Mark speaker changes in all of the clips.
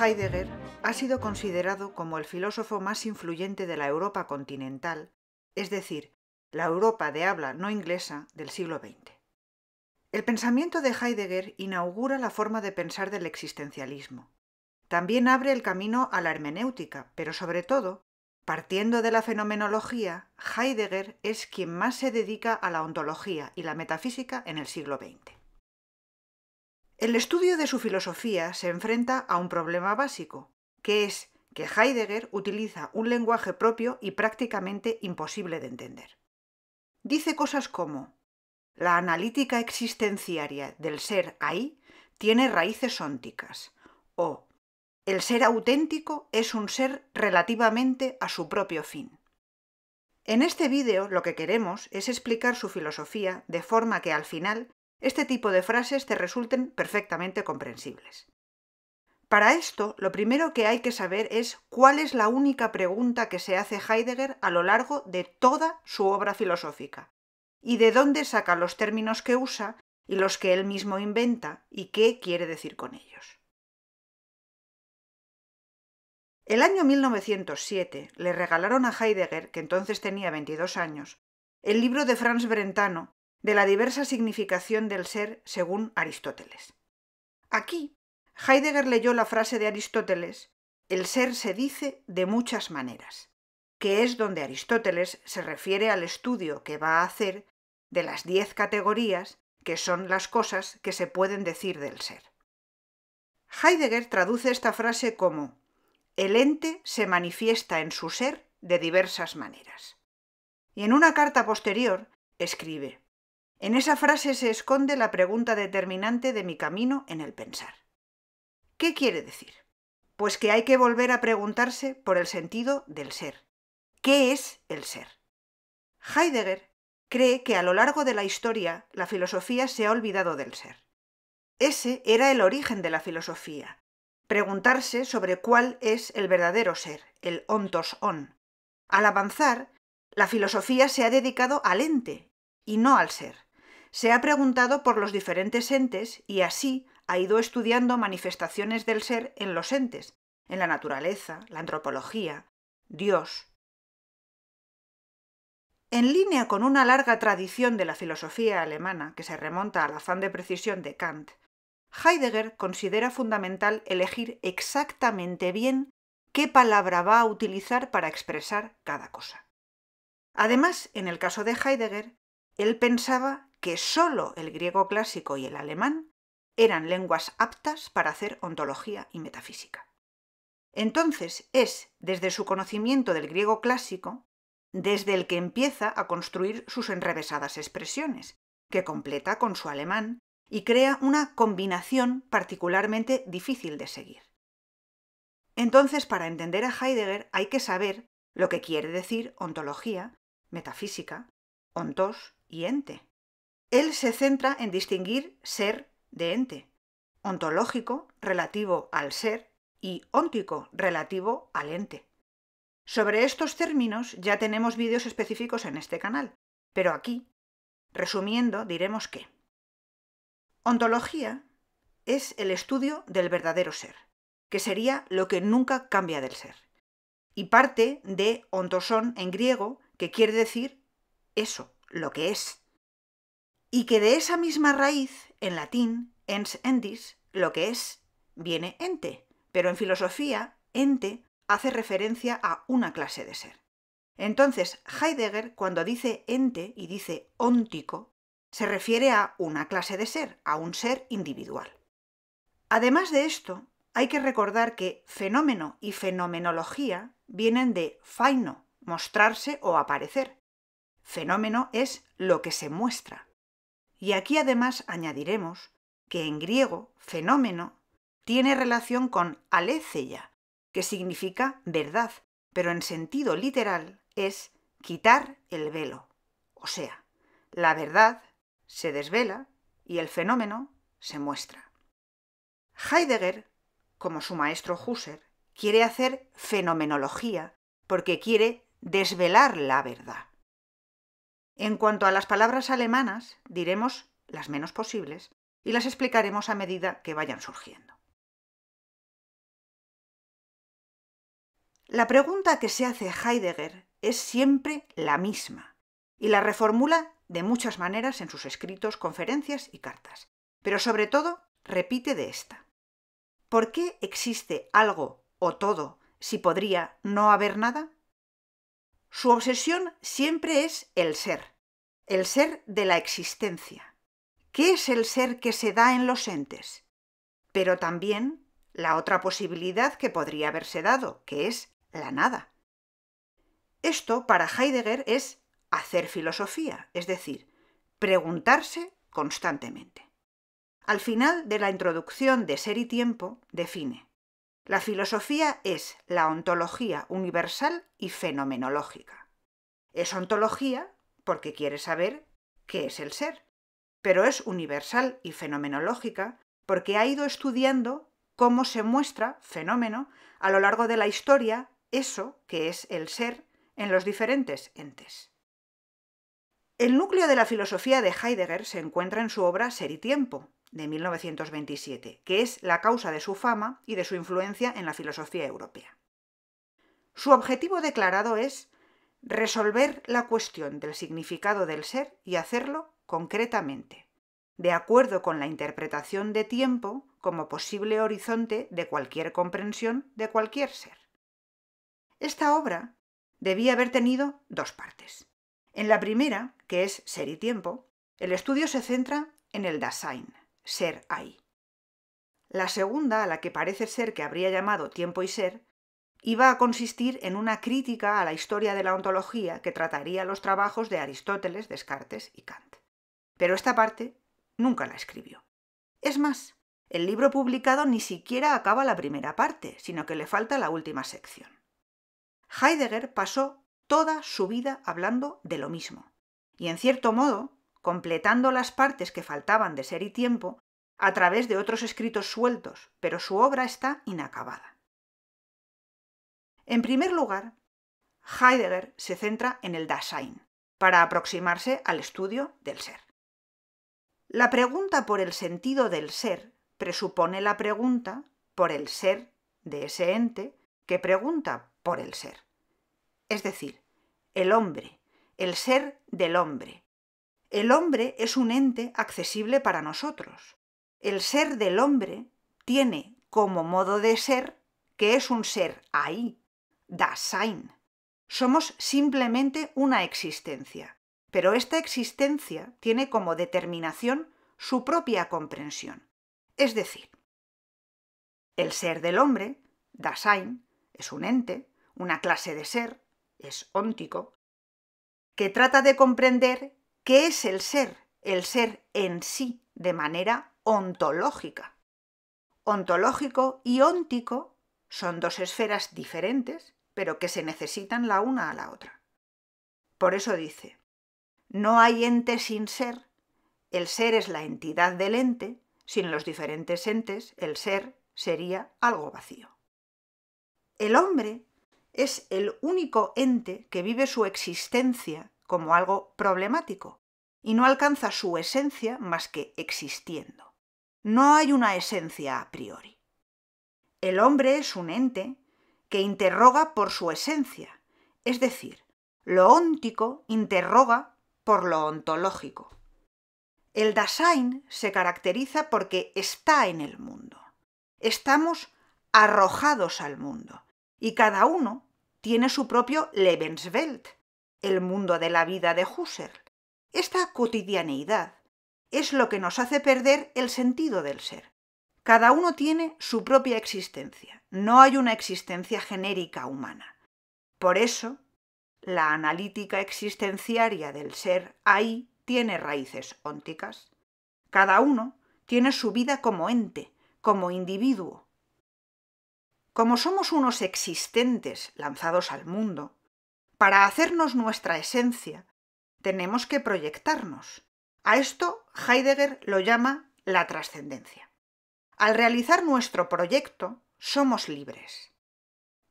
Speaker 1: Heidegger ha sido considerado como el filósofo más influyente de la Europa continental, es decir, la Europa de habla no inglesa del siglo XX. El pensamiento de Heidegger inaugura la forma de pensar del existencialismo. También abre el camino a la hermenéutica, pero sobre todo, partiendo de la fenomenología, Heidegger es quien más se dedica a la ontología y la metafísica en el siglo XX. El estudio de su filosofía se enfrenta a un problema básico, que es que Heidegger utiliza un lenguaje propio y prácticamente imposible de entender. Dice cosas como, la analítica existenciaria del ser ahí tiene raíces ónticas, o el ser auténtico es un ser relativamente a su propio fin. En este vídeo lo que queremos es explicar su filosofía de forma que al final este tipo de frases te resulten perfectamente comprensibles. Para esto, lo primero que hay que saber es cuál es la única pregunta que se hace Heidegger a lo largo de toda su obra filosófica, y de dónde saca los términos que usa y los que él mismo inventa y qué quiere decir con ellos. El año 1907 le regalaron a Heidegger, que entonces tenía 22 años, el libro de Franz Brentano de la diversa significación del ser según Aristóteles. Aquí, Heidegger leyó la frase de Aristóteles, el ser se dice de muchas maneras, que es donde Aristóteles se refiere al estudio que va a hacer de las diez categorías que son las cosas que se pueden decir del ser. Heidegger traduce esta frase como el ente se manifiesta en su ser de diversas maneras. Y en una carta posterior escribe en esa frase se esconde la pregunta determinante de mi camino en el pensar. ¿Qué quiere decir? Pues que hay que volver a preguntarse por el sentido del ser. ¿Qué es el ser? Heidegger cree que a lo largo de la historia la filosofía se ha olvidado del ser. Ese era el origen de la filosofía, preguntarse sobre cuál es el verdadero ser, el ontos on. Al avanzar, la filosofía se ha dedicado al ente y no al ser. Se ha preguntado por los diferentes entes y así ha ido estudiando manifestaciones del ser en los entes, en la naturaleza, la antropología, Dios. En línea con una larga tradición de la filosofía alemana que se remonta al afán de precisión de Kant, Heidegger considera fundamental elegir exactamente bien qué palabra va a utilizar para expresar cada cosa. Además, en el caso de Heidegger, él pensaba que sólo el griego clásico y el alemán eran lenguas aptas para hacer ontología y metafísica. Entonces es desde su conocimiento del griego clásico desde el que empieza a construir sus enrevesadas expresiones, que completa con su alemán y crea una combinación particularmente difícil de seguir. Entonces, para entender a Heidegger hay que saber lo que quiere decir ontología, metafísica, ontos y ente, él se centra en distinguir ser de ente, ontológico relativo al ser y óntico relativo al ente. Sobre estos términos ya tenemos vídeos específicos en este canal, pero aquí, resumiendo, diremos que ontología es el estudio del verdadero ser, que sería lo que nunca cambia del ser, y parte de ontosón en griego, que quiere decir eso, lo que es y que de esa misma raíz, en latín, ens endis, lo que es, viene ente, pero en filosofía, ente hace referencia a una clase de ser. Entonces, Heidegger, cuando dice ente y dice óntico, se refiere a una clase de ser, a un ser individual. Además de esto, hay que recordar que fenómeno y fenomenología vienen de faino, mostrarse o aparecer. Fenómeno es lo que se muestra, y aquí además añadiremos que en griego fenómeno tiene relación con aletheia, que significa verdad, pero en sentido literal es quitar el velo. O sea, la verdad se desvela y el fenómeno se muestra. Heidegger, como su maestro Husserl, quiere hacer fenomenología porque quiere desvelar la verdad. En cuanto a las palabras alemanas, diremos las menos posibles y las explicaremos a medida que vayan surgiendo. La pregunta que se hace Heidegger es siempre la misma y la reformula de muchas maneras en sus escritos, conferencias y cartas, pero sobre todo repite de esta. ¿Por qué existe algo o todo si podría no haber nada? Su obsesión siempre es el ser, el ser de la existencia. ¿Qué es el ser que se da en los entes? Pero también la otra posibilidad que podría haberse dado, que es la nada. Esto para Heidegger es hacer filosofía, es decir, preguntarse constantemente. Al final de la introducción de Ser y Tiempo define la filosofía es la ontología universal y fenomenológica. Es ontología porque quiere saber qué es el ser, pero es universal y fenomenológica porque ha ido estudiando cómo se muestra fenómeno a lo largo de la historia eso que es el ser en los diferentes entes. El núcleo de la filosofía de Heidegger se encuentra en su obra Ser y Tiempo, de 1927, que es la causa de su fama y de su influencia en la filosofía europea. Su objetivo declarado es resolver la cuestión del significado del ser y hacerlo concretamente, de acuerdo con la interpretación de tiempo como posible horizonte de cualquier comprensión de cualquier ser. Esta obra debía haber tenido dos partes. En la primera, que es Ser y Tiempo, el estudio se centra en el Dasein, ser ahí. La segunda, a la que parece ser que habría llamado tiempo y ser, iba a consistir en una crítica a la historia de la ontología que trataría los trabajos de Aristóteles, Descartes y Kant. Pero esta parte nunca la escribió. Es más, el libro publicado ni siquiera acaba la primera parte, sino que le falta la última sección. Heidegger pasó toda su vida hablando de lo mismo, y en cierto modo completando las partes que faltaban de ser y tiempo a través de otros escritos sueltos, pero su obra está inacabada. En primer lugar, Heidegger se centra en el Dasein, para aproximarse al estudio del ser. La pregunta por el sentido del ser presupone la pregunta por el ser de ese ente que pregunta por el ser. Es decir, el hombre, el ser del hombre, el hombre es un ente accesible para nosotros. El ser del hombre tiene como modo de ser que es un ser ahí, Dasein. Somos simplemente una existencia, pero esta existencia tiene como determinación su propia comprensión. Es decir, el ser del hombre, Dasein, es un ente, una clase de ser, es óntico, que trata de comprender ¿Qué es el ser? El ser en sí, de manera ontológica. Ontológico y óntico son dos esferas diferentes, pero que se necesitan la una a la otra. Por eso dice, no hay ente sin ser, el ser es la entidad del ente, sin los diferentes entes el ser sería algo vacío. El hombre es el único ente que vive su existencia como algo problemático y no alcanza su esencia más que existiendo. No hay una esencia a priori. El hombre es un ente que interroga por su esencia, es decir, lo óntico interroga por lo ontológico. El Dasein se caracteriza porque está en el mundo. Estamos arrojados al mundo y cada uno tiene su propio Lebenswelt, el mundo de la vida de Husserl. Esta cotidianeidad es lo que nos hace perder el sentido del ser. Cada uno tiene su propia existencia, no hay una existencia genérica humana. Por eso, la analítica existenciaria del ser ahí tiene raíces ónticas. Cada uno tiene su vida como ente, como individuo. Como somos unos existentes lanzados al mundo, para hacernos nuestra esencia, tenemos que proyectarnos. A esto Heidegger lo llama la trascendencia. Al realizar nuestro proyecto, somos libres.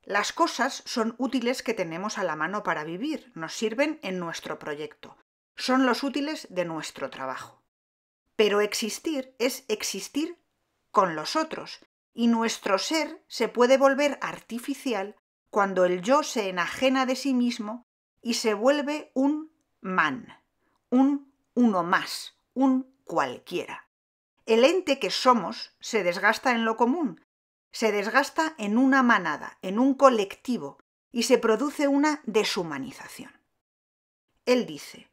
Speaker 1: Las cosas son útiles que tenemos a la mano para vivir, nos sirven en nuestro proyecto, son los útiles de nuestro trabajo. Pero existir es existir con los otros, y nuestro ser se puede volver artificial cuando el yo se enajena de sí mismo y se vuelve un man, un uno más, un cualquiera. El ente que somos se desgasta en lo común, se desgasta en una manada, en un colectivo, y se produce una deshumanización. Él dice,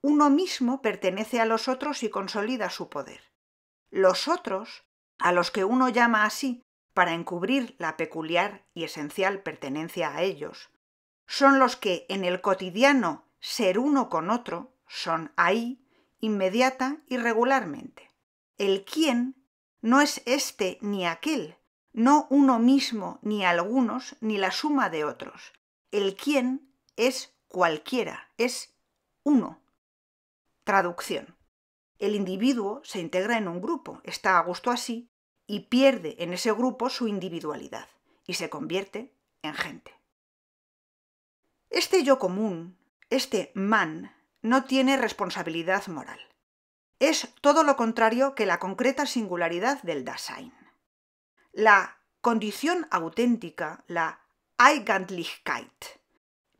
Speaker 1: uno mismo pertenece a los otros y consolida su poder. Los otros, a los que uno llama así para encubrir la peculiar y esencial pertenencia a ellos, son los que en el cotidiano ser uno con otro son ahí, inmediata y regularmente. El quién no es este ni aquel, no uno mismo ni algunos ni la suma de otros. El quién es cualquiera, es uno. Traducción. El individuo se integra en un grupo, está a gusto así y pierde en ese grupo su individualidad y se convierte en gente. Este yo común, este man, no tiene responsabilidad moral. Es todo lo contrario que la concreta singularidad del Dasein. La condición auténtica, la Eigentlichkeit,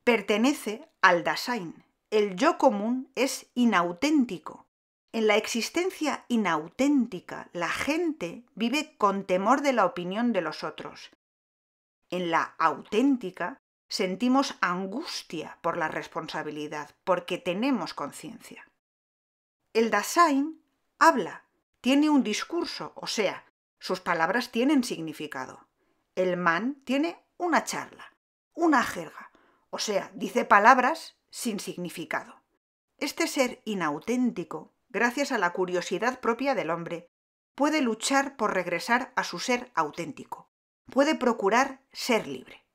Speaker 1: pertenece al Dasein. El yo común es inauténtico en la existencia inauténtica, la gente vive con temor de la opinión de los otros. En la auténtica, sentimos angustia por la responsabilidad, porque tenemos conciencia. El Dasein habla, tiene un discurso, o sea, sus palabras tienen significado. El man tiene una charla, una jerga, o sea, dice palabras sin significado. Este ser inauténtico gracias a la curiosidad propia del hombre, puede luchar por regresar a su ser auténtico, puede procurar ser libre.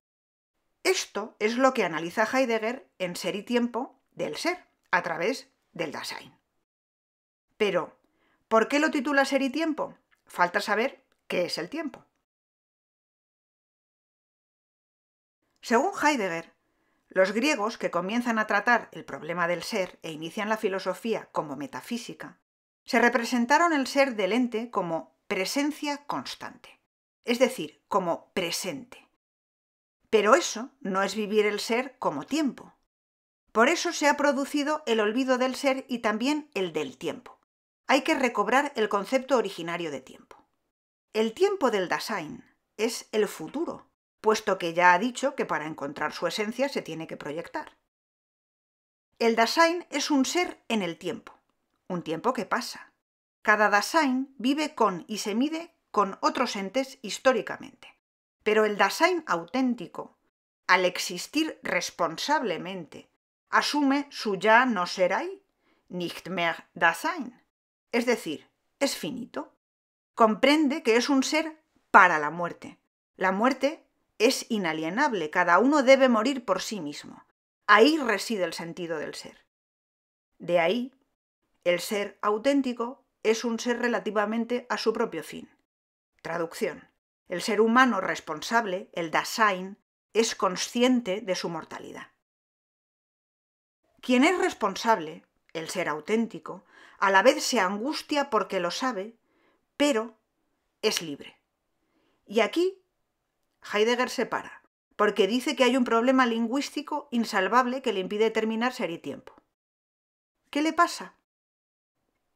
Speaker 1: Esto es lo que analiza Heidegger en Ser y Tiempo del Ser, a través del Dasein. Pero, ¿por qué lo titula Ser y Tiempo? Falta saber qué es el tiempo. Según Heidegger, los griegos, que comienzan a tratar el problema del ser e inician la filosofía como metafísica, se representaron el ser del ente como presencia constante, es decir, como presente. Pero eso no es vivir el ser como tiempo. Por eso se ha producido el olvido del ser y también el del tiempo. Hay que recobrar el concepto originario de tiempo. El tiempo del Dasein es el futuro, puesto que ya ha dicho que para encontrar su esencia se tiene que proyectar. El Dasein es un ser en el tiempo, un tiempo que pasa. Cada Dasein vive con y se mide con otros entes históricamente. Pero el Dasein auténtico, al existir responsablemente, asume su ya no ser ahí, nicht mehr Dasein, es decir, es finito. Comprende que es un ser para la muerte. La muerte es inalienable, cada uno debe morir por sí mismo. Ahí reside el sentido del ser. De ahí, el ser auténtico es un ser relativamente a su propio fin. Traducción. El ser humano responsable, el Dasein, es consciente de su mortalidad. Quien es responsable, el ser auténtico, a la vez se angustia porque lo sabe, pero es libre. Y aquí Heidegger se para, porque dice que hay un problema lingüístico insalvable que le impide terminar ser y tiempo. ¿Qué le pasa?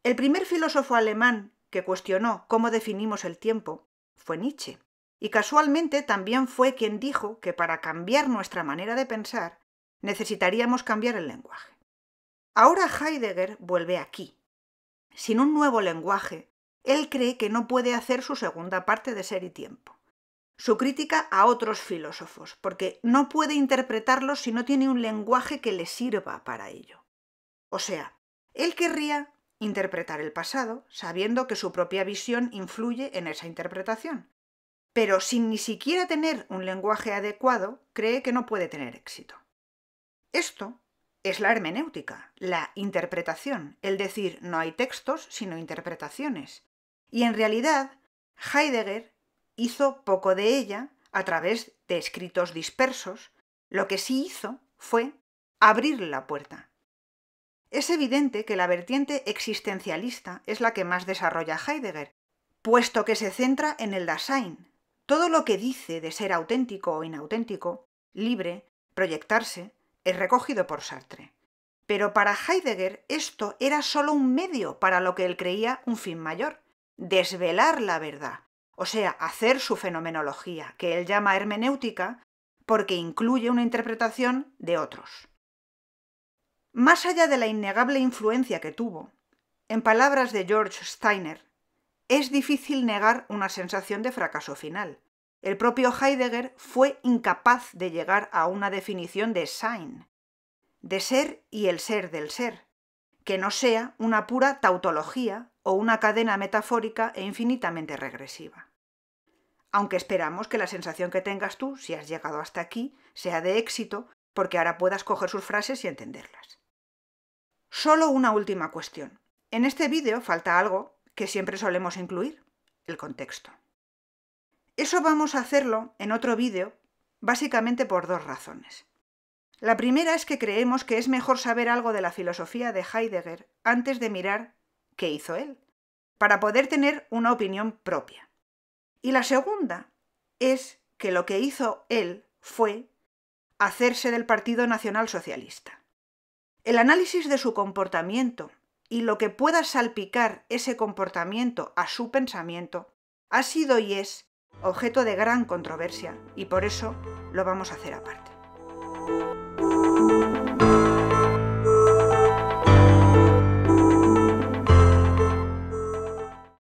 Speaker 1: El primer filósofo alemán que cuestionó cómo definimos el tiempo fue Nietzsche, y casualmente también fue quien dijo que para cambiar nuestra manera de pensar necesitaríamos cambiar el lenguaje. Ahora Heidegger vuelve aquí. Sin un nuevo lenguaje, él cree que no puede hacer su segunda parte de ser y tiempo su crítica a otros filósofos, porque no puede interpretarlos si no tiene un lenguaje que le sirva para ello. O sea, él querría interpretar el pasado, sabiendo que su propia visión influye en esa interpretación, pero sin ni siquiera tener un lenguaje adecuado, cree que no puede tener éxito. Esto es la hermenéutica, la interpretación, el decir no hay textos sino interpretaciones. Y en realidad, Heidegger hizo poco de ella a través de escritos dispersos, lo que sí hizo fue abrir la puerta. Es evidente que la vertiente existencialista es la que más desarrolla Heidegger, puesto que se centra en el Dasein. Todo lo que dice de ser auténtico o inauténtico, libre, proyectarse, es recogido por Sartre. Pero para Heidegger esto era solo un medio para lo que él creía un fin mayor, desvelar la verdad, o sea, hacer su fenomenología, que él llama hermenéutica, porque incluye una interpretación de otros. Más allá de la innegable influencia que tuvo, en palabras de George Steiner, es difícil negar una sensación de fracaso final. El propio Heidegger fue incapaz de llegar a una definición de Sein, de ser y el ser del ser, que no sea una pura tautología o una cadena metafórica e infinitamente regresiva aunque esperamos que la sensación que tengas tú, si has llegado hasta aquí, sea de éxito, porque ahora puedas coger sus frases y entenderlas. Solo una última cuestión. En este vídeo falta algo que siempre solemos incluir, el contexto. Eso vamos a hacerlo en otro vídeo, básicamente por dos razones. La primera es que creemos que es mejor saber algo de la filosofía de Heidegger antes de mirar qué hizo él, para poder tener una opinión propia. Y la segunda es que lo que hizo él fue hacerse del Partido Nacional Socialista. El análisis de su comportamiento y lo que pueda salpicar ese comportamiento a su pensamiento ha sido y es objeto de gran controversia y por eso lo vamos a hacer aparte.